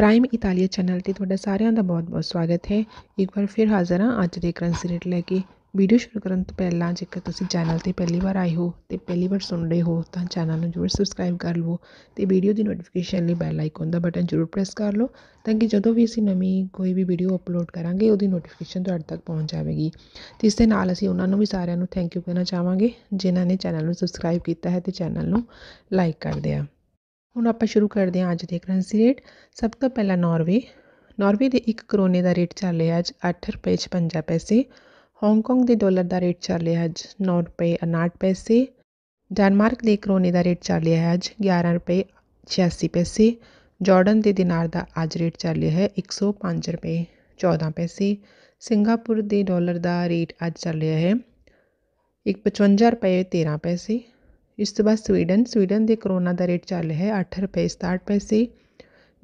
prime Italia channel 'ਤੇ ਤੁਹਾਡਾ ਸਾਰਿਆਂ ਦਾ ਬਹੁਤ-ਬਹੁਤ ਸਵਾਗਤ ਹੈ ਇੱਕ ਵਾਰ ਫਿਰ ਹਾਜ਼ਰ ਹਾਂ ਅੱਜ ਦੇ ਕਰੰਸੀ ਰੇਟ ਲੈ ਕੇ ਵੀਡੀਓ ਸ਼ੁਰੂ ਕਰਨ ਤੋਂ ਪਹਿਲਾਂ ਜੇਕਰ ਤੁਸੀਂ ਚੈਨਲ ਤੇ ਪਹਿਲੀ ਵਾਰ ਆਏ ਹੋ ਤੇ ਪਹਿਲੀ ਵਾਰ ਸੁਣ ਰਹੇ ਹੋ ਤਾਂ ਚੈਨਲ ਨੂੰ ਜਰੂਰ ਸਬਸਕ੍ਰਾਈਬ ਕਰ ਲਵੋ ਤੇ ਵੀਡੀਓ ਦੀ ਨੋਟੀਫਿਕੇਸ਼ਨ ਲਈ ਬੈਲ ਆਈਕਨ ਦਾ ਬਟਨ ਜਰੂਰ ਪ੍ਰੈਸ ਕਰ ਲਓ ਤਾਂ ਕਿ ਜਦੋਂ ਵੀ ਅਸੀਂ ਨਵੀਂ ਕੋਈ ਵੀ ਵੀਡੀਓ ਅਪਲੋਡ ਕਰਾਂਗੇ ਉਹਦੀ ਨੋਟੀਫਿਕੇਸ਼ਨ ਤੁਹਾਡੇ ਤੱਕ ਪਹੁੰਚ ਜਾਵੇਗੀ ਤੇ ਇਸ ਦੇ ਨਾਲ ਅਸੀਂ ਉਹਨਾਂ ਨੂੰ ਵੀ ਸਾਰਿਆਂ ਨੂੰ ਥੈਂਕ ਯੂ ਕਹਿਣਾ ਚਾਹਾਂਗੇ ਜਿਨ੍ਹਾਂ ਨੇ ਚੈਨਲ ਨੂੰ ਸਬਸਕ੍ਰਾਈਬ ਕੀਤਾ ਹੈ ਤੇ ਚੈਨਲ ਨੂੰ ਲਾਈਕ ਕਰਦੇ ਆ ਹੁਣ ਆਪਾਂ ਸ਼ੁਰੂ ਕਰਦੇ ਹਾਂ ਅੱਜ ਦੇ ਕਰੰਸੀ ਰੇਟ ਸਭ ਤੋਂ ਪਹਿਲਾਂ ਨਾਰਵੇ ਨਾਰਵੇ ਦੇ 1 ਕਰੋਨੇ ਦਾ ਰੇਟ ਚੱਲ ਰਿਹਾ ਅੱਜ 8 ਰੁਪਏ 56 ਪੈਸੇ ਹਾਂਗਕਾਂਗ ਦੇ ਡਾਲਰ ਦਾ ਰੇਟ ਚੱਲ ਰਿਹਾ ਅੱਜ 9 ਪੈਸੇ ਡੈਨਮਾਰਕ ਦੇ ਕਰੋਨੇ ਦਾ ਰੇਟ ਚੱਲ ਰਿਹਾ ਹੈ ਅੱਜ 11 ਰੁਪਏ 86 ਪੈਸੇ ਜਾਰਡਨ ਦੇ ਦਿਨਾਰ ਦਾ ਅੱਜ ਰੇਟ ਚੱਲ ਰਿਹਾ ਹੈ 105 ਰੁਪਏ 14 ਪੈਸੇ ਸਿੰਗਾਪੁਰ ਦੇ ਡਾਲਰ ਦਾ ਰੇਟ ਅੱਜ ਚੱਲ ਰਿਹਾ ਹੈ 155 ਰੁਪਏ 13 ਪੈਸੇ इस तो बाद स्वीडन स्वीडन के करोना का रेट चल रहा है अठ रुपए सताहठ पैसे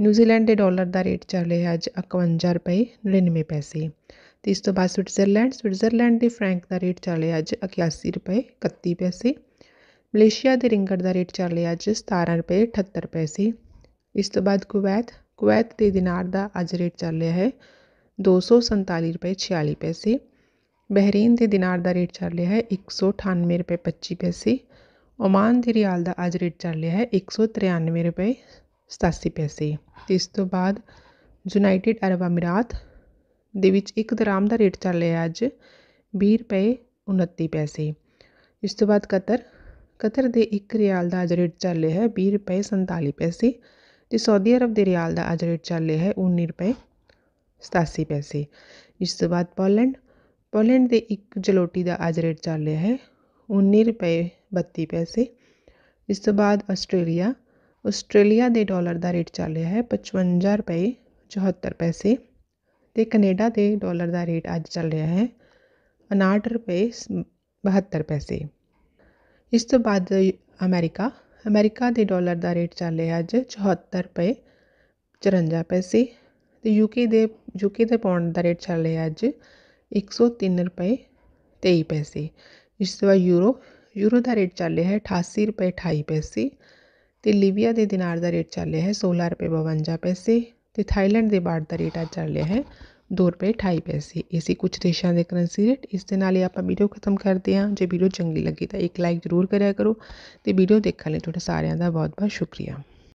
न्यूजीलैंड के डॉलर का रेट चल रहा है अज इकवंजा रुपए नड़िनवे पैसे तो इस बाद स्विट्जरलैंड स्विट्जरलैंड के फ्रैंक का रेट चल रहा है अच्छ इक्यासी रुपए कत्ती पैसे मलेशिया के रिंगड़ का रेट चल रहा है अच्छ सतारह रुपए अठत्तर पैसे इस तो बाद कुवैत कुवैत के दिनार का अज रेट चल रहा है दो सौ संताली रुपए छियाली पैसे बहरीन के दिनार का रेट चल रहा है एक सौ अठानवे रुपए पच्ची पैसे ਓਮਾਨ ਦੀ ਰਿਆਲ ਦਾ ਅੱਜ ਰੇਟ ਚੱਲ ਰਿਹਾ ਹੈ 193 ਰੁਪਏ 87 ਪੈਸੇ ਅਤੇ ਇਸ ਤੋਂ ਬਾਅਦ ਯੂਨਾਈਟਿਡ ਅਰਬ ਅਮੀਰਾਤ ਦੇ ਵਿੱਚ ਇੱਕ ਦਰਾਮ ਦਾ ਰੇਟ ਚੱਲ ਰਿਹਾ ਅੱਜ 20 ਰੁਪਏ 29 ਪੈਸੇ ਇਸ ਤੋਂ ਬਾਅਦ ਕਤਰ ਕਤਰ ਦੇ ਇੱਕ ਰਿਆਲ ਦਾ ਅੱਜ ਰੇਟ ਚੱਲ ਰਿਹਾ ਹੈ 20 ਰੁਪਏ 47 ਪੈਸੇ ਤੇ ਸਾਊਦੀ ਅਰਬ ਦੇ ਰਿਆਲ ਦਾ ਅੱਜ ਰੇਟ ਚੱਲ ਰਿਹਾ ਹੈ 19 ਰੁਪਏ 87 ਪੈਸੇ ਇਸ ਤੋਂ ਬਾਅਦ ਪੋਲੈਂਡ ਪੋਲੈਂਡ ਦੇ ਇੱਕ ਜਲੋਟੀ ਦਾ ਅੱਜ ਰੇਟ ਚੱਲ ਰਿਹਾ ਹੈ उन्नी रुपए बत्ती पैसे इस तो बाद आस्ट्रेलिया आस्ट्रेलिया के डॉलर का रेट चल रहा है पचवंजा रुपए चौहत्तर पैसे तो कनेडा के डॉलर का रेट अज चल रहा है उनाहठ रुपए बहत्तर पैसे इस तो बाद अमेरिका अमेरिका के डॉलर का रेट चल रहा है अज चौहत्तर रुपए चुरंजा पैसे तो यूके दे यूके पाउंड का रेट चल रहा है अज एक सौ तीन रुपए तेई पैसे ਇਸ ਤੋਂ ਬਾਅਦ ਯੂਰੋ ਯੂਰੋ ਦਾ ਰੇਟ ਚੱਲ ਰਿਹਾ ਹੈ ਅਠਾਸੀ ਰੁਪਏ ਅਠਾਈ ਪੈਸੇ ਅਤੇ ਲੀਬੀਆ ਦੇ ਦਿਨਾਰ ਦਾ ਰੇਟ ਚੱਲ ਰਿਹਾ ਹੈ ਸੋਲ੍ਹਾਂ ਰੁਪਏ ਬਵੰਜਾ ਪੈਸੇ ਅਤੇ ਥਾਈਲੈਂਡ ਦੇ ਬਾਟ ਦਾ ਰੇਟ ਅੱਜ ਚੱਲ ਰਿਹਾ ਹੈ ਦੋ ਰੁਪਏ ਅਠਾਈ ਪੈਸੇ ਇਹ ਕੁਝ ਦੇਸ਼ਾਂ ਦੇ ਕਰੰਸੀ ਰੇਟ ਇਸ ਦੇ ਨਾਲ ਹੀ ਆਪਾਂ ਵੀਡੀਓ ਖਤਮ ਕਰਦੇ ਹਾਂ ਜੇ ਵੀਡੀਓ ਚੰਗੀ ਲੱਗੀ ਤਾਂ ਇੱਕ ਲਾਈਕ ਜ਼ਰੂਰ ਕਰਿਆ ਕਰੋ ਤੇ ਵੀਡੀਓ ਦੇਖਣ ਲਈ ਤੁਹਾਡਾ ਸਾਰਿਆਂ ਦਾ ਬਹੁਤ ਬਹੁਤ ਸ਼ੁਕਰੀਆ